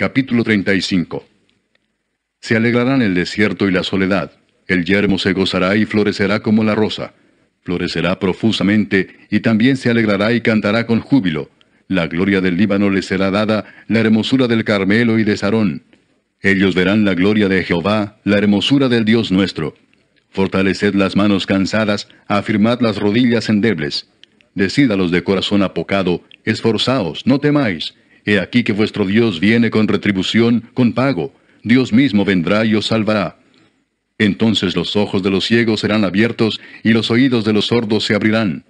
Capítulo 35 Se alegrarán el desierto y la soledad, el yermo se gozará y florecerá como la rosa, florecerá profusamente y también se alegrará y cantará con júbilo, la gloria del Líbano les será dada, la hermosura del Carmelo y de Sarón. Ellos verán la gloria de Jehová, la hermosura del Dios nuestro. Fortaleced las manos cansadas, afirmad las rodillas endebles. Decid a los de corazón apocado, esforzaos, no temáis, He aquí que vuestro Dios viene con retribución, con pago. Dios mismo vendrá y os salvará. Entonces los ojos de los ciegos serán abiertos y los oídos de los sordos se abrirán.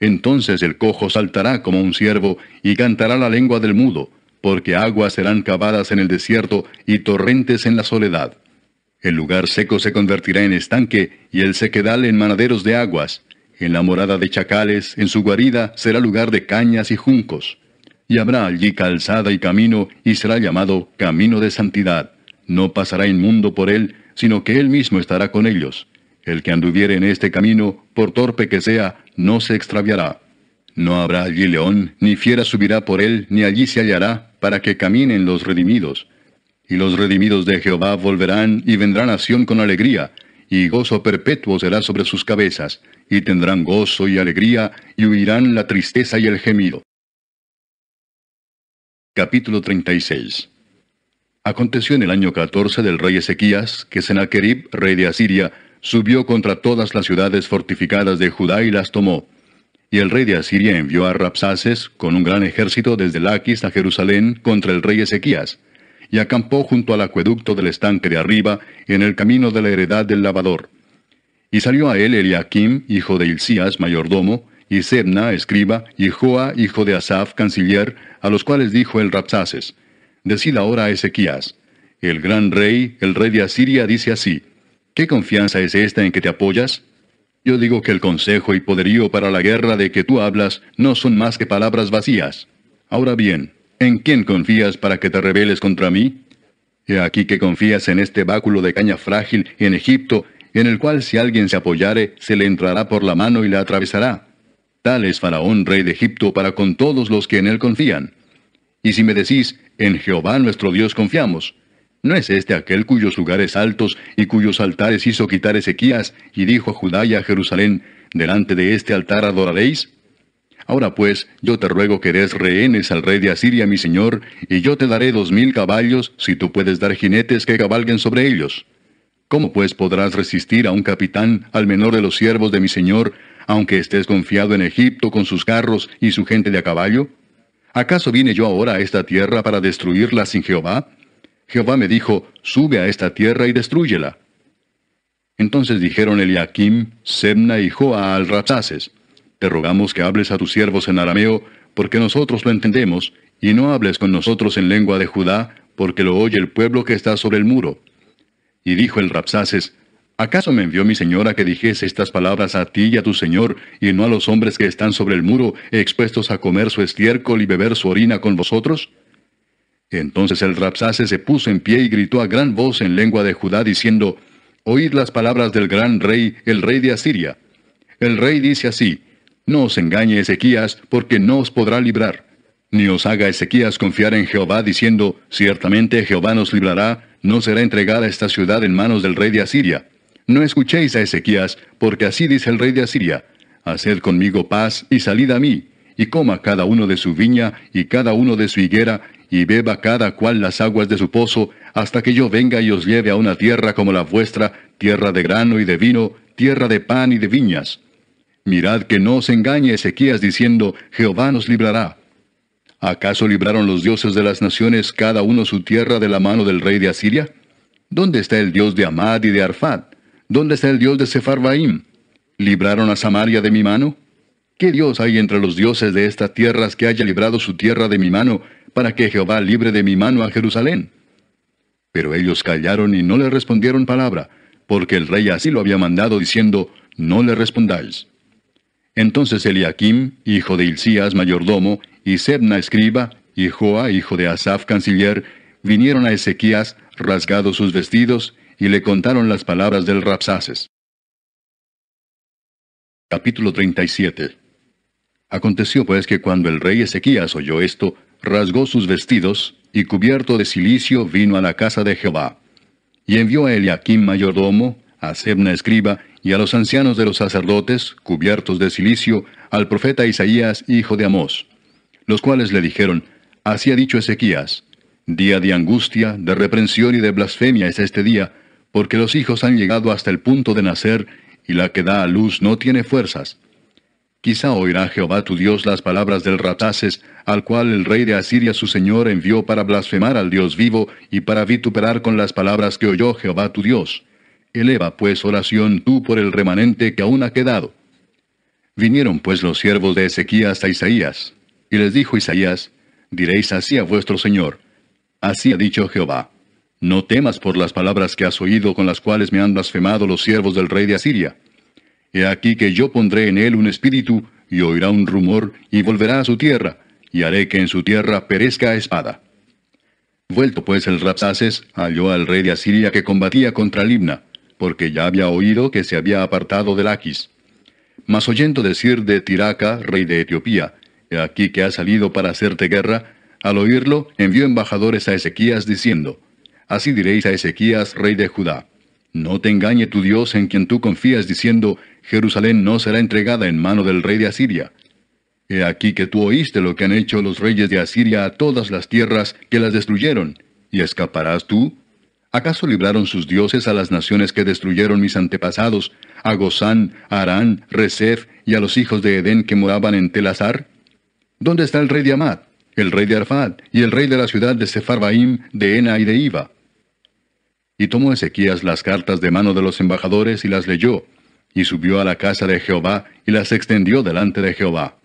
Entonces el cojo saltará como un ciervo y cantará la lengua del mudo, porque aguas serán cavadas en el desierto y torrentes en la soledad. El lugar seco se convertirá en estanque y el sequedal en manaderos de aguas. En la morada de chacales, en su guarida, será lugar de cañas y juncos y habrá allí calzada y camino, y será llamado camino de santidad. No pasará inmundo por él, sino que él mismo estará con ellos. El que anduviere en este camino, por torpe que sea, no se extraviará. No habrá allí león, ni fiera subirá por él, ni allí se hallará, para que caminen los redimidos. Y los redimidos de Jehová volverán y vendrán a con alegría, y gozo perpetuo será sobre sus cabezas, y tendrán gozo y alegría, y huirán la tristeza y el gemido. Capítulo 36 Aconteció en el año 14 del rey Ezequías, que Sennacherib, rey de Asiria, subió contra todas las ciudades fortificadas de Judá y las tomó. Y el rey de Asiria envió a Rapsaces con un gran ejército desde Laquis a Jerusalén contra el rey Ezequías, y acampó junto al acueducto del estanque de arriba, en el camino de la heredad del lavador. Y salió a él Eliakim, hijo de Hilcías, mayordomo, y Sebna, escriba, y Joa, hijo de Asaf, canciller, a los cuales dijo el Rapsaces, Decid ahora a Ezequías, el gran rey, el rey de Asiria, dice así, ¿qué confianza es esta en que te apoyas? Yo digo que el consejo y poderío para la guerra de que tú hablas no son más que palabras vacías. Ahora bien, ¿en quién confías para que te rebeles contra mí? He aquí que confías en este báculo de caña frágil en Egipto, en el cual si alguien se apoyare, se le entrará por la mano y la atravesará. Tal es Faraón, rey de Egipto, para con todos los que en él confían. Y si me decís, en Jehová nuestro Dios confiamos, ¿no es este aquel cuyos lugares altos y cuyos altares hizo quitar Ezequías y dijo a Judá y a Jerusalén, delante de este altar adoraréis? Ahora pues, yo te ruego que des rehenes al rey de Asiria, mi señor, y yo te daré dos mil caballos, si tú puedes dar jinetes que cabalguen sobre ellos. ¿Cómo pues podrás resistir a un capitán, al menor de los siervos de mi señor, aunque estés confiado en Egipto con sus carros y su gente de a caballo? ¿Acaso vine yo ahora a esta tierra para destruirla sin Jehová? Jehová me dijo, sube a esta tierra y destruyela. Entonces dijeron Eliakim, Semna y Joa al Rapsaces, te rogamos que hables a tus siervos en arameo, porque nosotros lo entendemos, y no hables con nosotros en lengua de Judá, porque lo oye el pueblo que está sobre el muro. Y dijo el Rapsaces, ¿Acaso me envió mi señora que dijese estas palabras a ti y a tu señor, y no a los hombres que están sobre el muro, expuestos a comer su estiércol y beber su orina con vosotros? Entonces el rapsace se puso en pie y gritó a gran voz en lengua de Judá, diciendo, Oíd las palabras del gran rey, el rey de Asiria. El rey dice así, No os engañe Ezequías, porque no os podrá librar. Ni os haga Ezequías confiar en Jehová, diciendo, Ciertamente Jehová nos librará, no será entregada esta ciudad en manos del rey de Asiria. No escuchéis a Ezequías, porque así dice el rey de Asiria, Haced conmigo paz y salid a mí, y coma cada uno de su viña y cada uno de su higuera, y beba cada cual las aguas de su pozo, hasta que yo venga y os lleve a una tierra como la vuestra, tierra de grano y de vino, tierra de pan y de viñas. Mirad que no os engañe Ezequías diciendo, Jehová nos librará. ¿Acaso libraron los dioses de las naciones cada uno su tierra de la mano del rey de Asiria? ¿Dónde está el dios de Amad y de Arfad? ¿Dónde está el Dios de Sefarbaim? ¿Libraron a Samaria de mi mano? ¿Qué Dios hay entre los dioses de estas tierras que haya librado su tierra de mi mano, para que Jehová libre de mi mano a Jerusalén? Pero ellos callaron y no le respondieron palabra, porque el rey así lo había mandado, diciendo, No le respondáis. Entonces Eliakim, hijo de Hilcías, mayordomo, y Sebna, escriba, y Joa, hijo de Asaf, canciller, vinieron a Ezequías, rasgados sus vestidos, y le contaron las palabras del Rapsaces. Capítulo 37 Aconteció pues que cuando el rey Ezequías oyó esto, rasgó sus vestidos, y cubierto de cilicio vino a la casa de Jehová. Y envió a Eliaquim mayordomo, a Sebna escriba, y a los ancianos de los sacerdotes, cubiertos de cilicio, al profeta Isaías, hijo de Amós, los cuales le dijeron, Así ha dicho Ezequías, día de angustia, de reprensión y de blasfemia es este día, porque los hijos han llegado hasta el punto de nacer, y la que da a luz no tiene fuerzas. Quizá oirá Jehová tu Dios las palabras del Rataces, al cual el rey de Asiria su señor envió para blasfemar al Dios vivo y para vituperar con las palabras que oyó Jehová tu Dios. Eleva pues oración tú por el remanente que aún ha quedado. Vinieron pues los siervos de Ezequías a Isaías, y les dijo Isaías, diréis así a vuestro señor, así ha dicho Jehová no temas por las palabras que has oído con las cuales me han blasfemado los siervos del rey de Asiria. He aquí que yo pondré en él un espíritu, y oirá un rumor, y volverá a su tierra, y haré que en su tierra perezca espada. Vuelto pues el Rapsaces, halló al rey de Asiria que combatía contra Libna, porque ya había oído que se había apartado de Laquis. Mas oyendo decir de Tiraca, rey de Etiopía, he aquí que ha salido para hacerte guerra, al oírlo envió embajadores a Ezequías diciendo, Así diréis a Ezequías, rey de Judá. No te engañe tu Dios en quien tú confías diciendo, Jerusalén no será entregada en mano del rey de Asiria. He aquí que tú oíste lo que han hecho los reyes de Asiria a todas las tierras que las destruyeron, ¿y escaparás tú? ¿Acaso libraron sus dioses a las naciones que destruyeron mis antepasados, a Gozán, Arán, Rezef y a los hijos de Edén que moraban en Telazar? ¿Dónde está el rey de Amad, el rey de Arfad y el rey de la ciudad de Sefarbaim, de Ena y de Iva? Y tomó Ezequías las cartas de mano de los embajadores y las leyó, y subió a la casa de Jehová y las extendió delante de Jehová.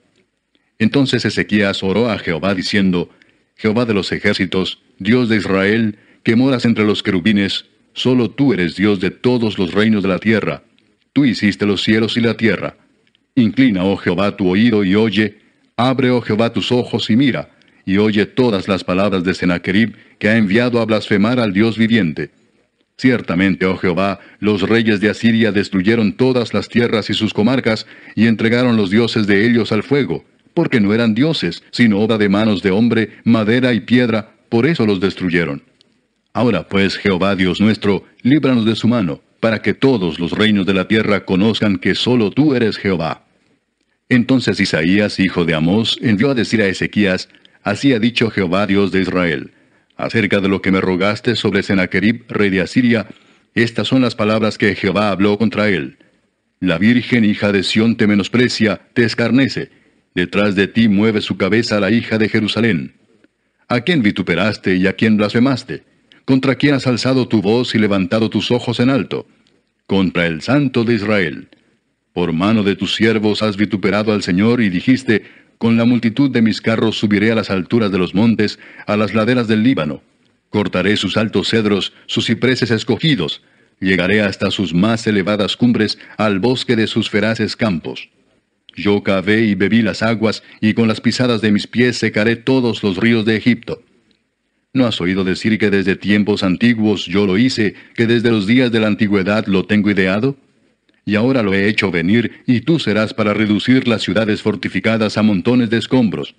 Entonces Ezequías oró a Jehová diciendo, Jehová de los ejércitos, Dios de Israel, que moras entre los querubines, solo tú eres Dios de todos los reinos de la tierra. Tú hiciste los cielos y la tierra. Inclina, oh Jehová, tu oído y oye, abre, oh Jehová, tus ojos y mira, y oye todas las palabras de Sennacherib, que ha enviado a blasfemar al Dios viviente. Ciertamente, oh Jehová, los reyes de Asiria destruyeron todas las tierras y sus comarcas, y entregaron los dioses de ellos al fuego, porque no eran dioses, sino obra de manos de hombre, madera y piedra, por eso los destruyeron. Ahora pues, Jehová Dios nuestro, líbranos de su mano, para que todos los reinos de la tierra conozcan que solo tú eres Jehová. Entonces Isaías, hijo de Amós, envió a decir a Ezequías, Así ha dicho Jehová Dios de Israel, Acerca de lo que me rogaste sobre Sennacherib, rey de Asiria, estas son las palabras que Jehová habló contra él. La virgen hija de Sión te menosprecia, te escarnece. Detrás de ti mueve su cabeza la hija de Jerusalén. ¿A quién vituperaste y a quién blasfemaste? ¿Contra quién has alzado tu voz y levantado tus ojos en alto? Contra el Santo de Israel. Por mano de tus siervos has vituperado al Señor y dijiste, con la multitud de mis carros subiré a las alturas de los montes, a las laderas del Líbano. Cortaré sus altos cedros, sus cipreses escogidos. Llegaré hasta sus más elevadas cumbres, al bosque de sus feraces campos. Yo cavé y bebí las aguas, y con las pisadas de mis pies secaré todos los ríos de Egipto. ¿No has oído decir que desde tiempos antiguos yo lo hice, que desde los días de la antigüedad lo tengo ideado? y ahora lo he hecho venir, y tú serás para reducir las ciudades fortificadas a montones de escombros.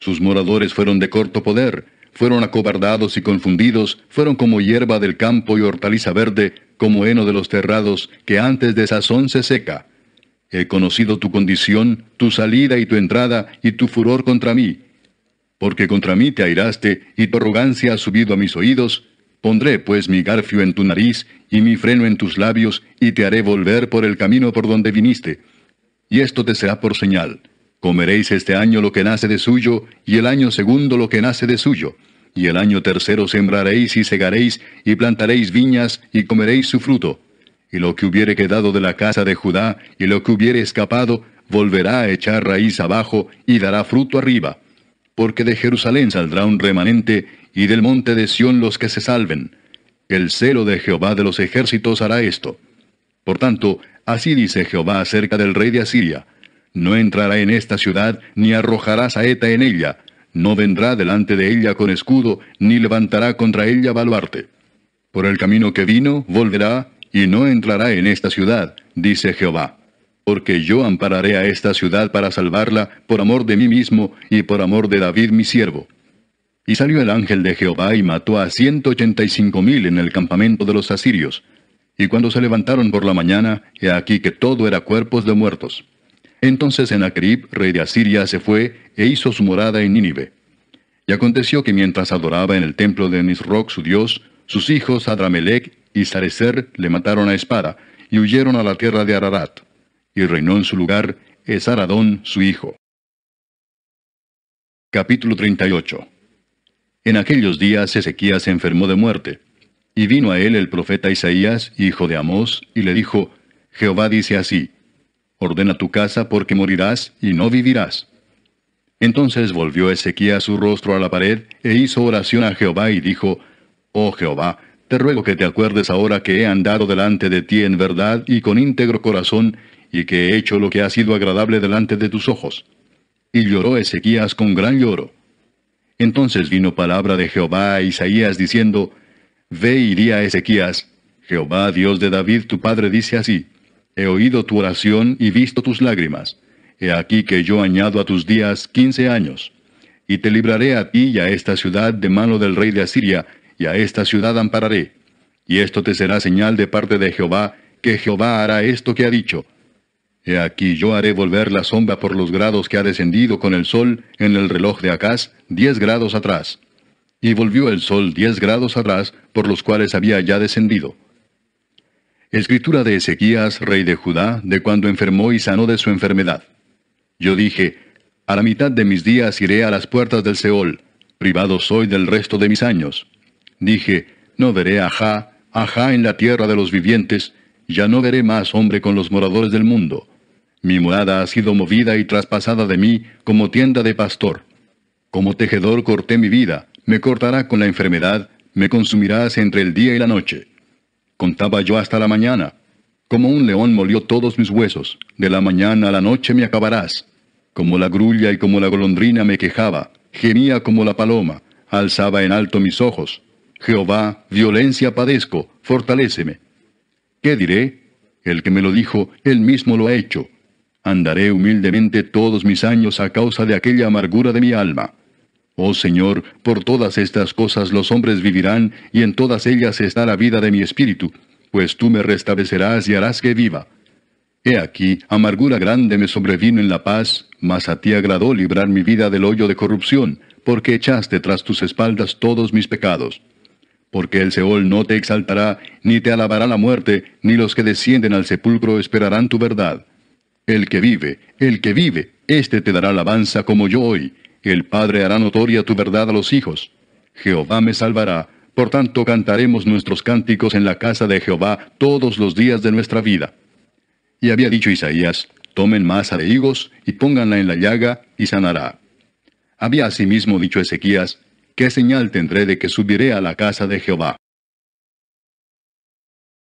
Sus moradores fueron de corto poder, fueron acobardados y confundidos, fueron como hierba del campo y hortaliza verde, como heno de los terrados, que antes de sazón se seca. He conocido tu condición, tu salida y tu entrada, y tu furor contra mí. Porque contra mí te airaste, y tu arrogancia ha subido a mis oídos, Pondré pues mi garfio en tu nariz y mi freno en tus labios, y te haré volver por el camino por donde viniste. Y esto te será por señal. Comeréis este año lo que nace de suyo, y el año segundo lo que nace de suyo. Y el año tercero sembraréis y segaréis, y plantaréis viñas, y comeréis su fruto. Y lo que hubiere quedado de la casa de Judá, y lo que hubiere escapado, volverá a echar raíz abajo, y dará fruto arriba. Porque de Jerusalén saldrá un remanente, y del monte de Sión los que se salven. El celo de Jehová de los ejércitos hará esto. Por tanto, así dice Jehová acerca del rey de Asiria, no entrará en esta ciudad, ni arrojará saeta en ella, no vendrá delante de ella con escudo, ni levantará contra ella baluarte. Por el camino que vino, volverá, y no entrará en esta ciudad, dice Jehová. Porque yo ampararé a esta ciudad para salvarla, por amor de mí mismo, y por amor de David mi siervo. Y salió el ángel de Jehová y mató a ciento ochenta y cinco mil en el campamento de los asirios. Y cuando se levantaron por la mañana, he aquí que todo era cuerpos de muertos. Entonces Enacrib, rey de Asiria, se fue e hizo su morada en Nínive. Y aconteció que mientras adoraba en el templo de Nisroch su dios, sus hijos Adramelec y Sarecer le mataron a espada, y huyeron a la tierra de Ararat. Y reinó en su lugar Esaradón su hijo. Capítulo 38 en aquellos días Ezequías se enfermó de muerte. Y vino a él el profeta Isaías, hijo de Amós, y le dijo, Jehová dice así, Ordena tu casa porque morirás y no vivirás. Entonces volvió Ezequías su rostro a la pared e hizo oración a Jehová y dijo, Oh Jehová, te ruego que te acuerdes ahora que he andado delante de ti en verdad y con íntegro corazón, y que he hecho lo que ha sido agradable delante de tus ojos. Y lloró Ezequías con gran lloro. Entonces vino palabra de Jehová a Isaías diciendo, Ve y di a Ezequías, Jehová Dios de David tu padre dice así, He oído tu oración y visto tus lágrimas. He aquí que yo añado a tus días quince años. Y te libraré a ti y a esta ciudad de mano del rey de Asiria, y a esta ciudad ampararé. Y esto te será señal de parte de Jehová, que Jehová hará esto que ha dicho. He aquí yo haré volver la sombra por los grados que ha descendido con el sol en el reloj de Acaz, diez grados atrás. Y volvió el sol diez grados atrás por los cuales había ya descendido. Escritura de Ezequías, rey de Judá, de cuando enfermó y sanó de su enfermedad. Yo dije, A la mitad de mis días iré a las puertas del Seol, privado soy del resto de mis años. Dije, No veré a ajá, ajá en la tierra de los vivientes, ya no veré más hombre con los moradores del mundo mi morada ha sido movida y traspasada de mí como tienda de pastor. Como tejedor corté mi vida, me cortará con la enfermedad, me consumirás entre el día y la noche. Contaba yo hasta la mañana. Como un león molió todos mis huesos, de la mañana a la noche me acabarás. Como la grulla y como la golondrina me quejaba, gemía como la paloma, alzaba en alto mis ojos. Jehová, violencia padezco, fortaléceme. ¿Qué diré? El que me lo dijo, él mismo lo ha hecho. Andaré humildemente todos mis años a causa de aquella amargura de mi alma. Oh Señor, por todas estas cosas los hombres vivirán, y en todas ellas está la vida de mi espíritu, pues tú me restablecerás y harás que viva. He aquí, amargura grande me sobrevino en la paz, mas a ti agradó librar mi vida del hoyo de corrupción, porque echaste tras tus espaldas todos mis pecados. Porque el Seol no te exaltará, ni te alabará la muerte, ni los que descienden al sepulcro esperarán tu verdad. El que vive, el que vive, éste te dará alabanza como yo hoy. El Padre hará notoria tu verdad a los hijos. Jehová me salvará, por tanto cantaremos nuestros cánticos en la casa de Jehová todos los días de nuestra vida. Y había dicho Isaías, tomen masa de higos y pónganla en la llaga y sanará. Había asimismo dicho Ezequías, ¿qué señal tendré de que subiré a la casa de Jehová?